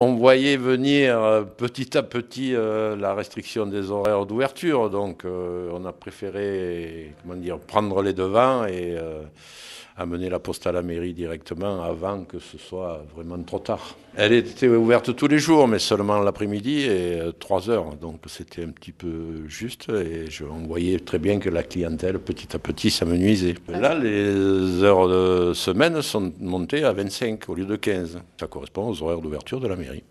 On voyait venir euh, petit à petit euh, la restriction des horaires d'ouverture, donc euh, on a préféré comment dire, prendre les devants et mener la poste à la mairie directement avant que ce soit vraiment trop tard. Elle était ouverte tous les jours, mais seulement l'après-midi et 3 euh, heures. Donc c'était un petit peu juste et je, on voyait très bien que la clientèle petit à petit s'amenuisait. Là, les heures de semaine sont montées à 25 au lieu de 15. Ça correspond aux horaires d'ouverture de la mairie.